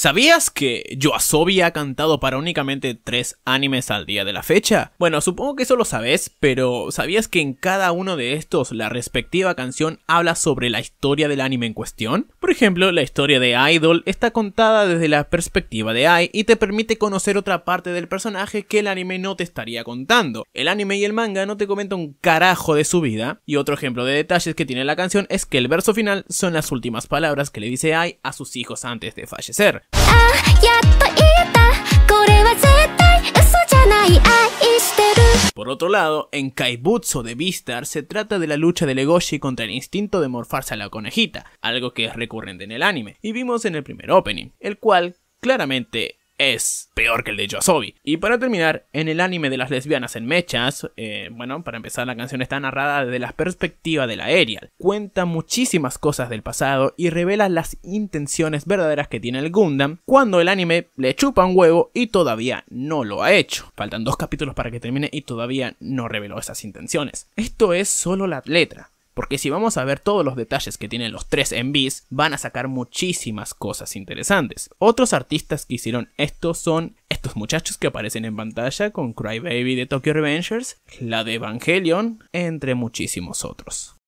¿Sabías que Yoasobi ha cantado para únicamente tres animes al día de la fecha? Bueno, supongo que eso lo sabes, pero ¿sabías que en cada uno de estos la respectiva canción habla sobre la historia del anime en cuestión? Por ejemplo, la historia de Idol está contada desde la perspectiva de Ai y te permite conocer otra parte del personaje que el anime no te estaría contando. El anime y el manga no te comentan un carajo de su vida, y otro ejemplo de detalles que tiene la canción es que el verso final son las últimas palabras que le dice Ai a sus hijos antes de fallecer. Por otro lado, en Kaibutsu de Vistar se trata de la lucha de Legoshi contra el instinto de morfarse a la conejita, algo que es recurrente en el anime, y vimos en el primer opening, el cual claramente es peor que el de Yoasobi. Y para terminar, en el anime de las lesbianas en mechas, eh, bueno, para empezar la canción está narrada desde la perspectiva de la Ariel. Cuenta muchísimas cosas del pasado y revela las intenciones verdaderas que tiene el Gundam cuando el anime le chupa un huevo y todavía no lo ha hecho. Faltan dos capítulos para que termine y todavía no reveló esas intenciones. Esto es solo la letra. Porque si vamos a ver todos los detalles que tienen los tres MVs, van a sacar muchísimas cosas interesantes. Otros artistas que hicieron esto son estos muchachos que aparecen en pantalla con Cry Baby de Tokyo Revengers, la de Evangelion, entre muchísimos otros.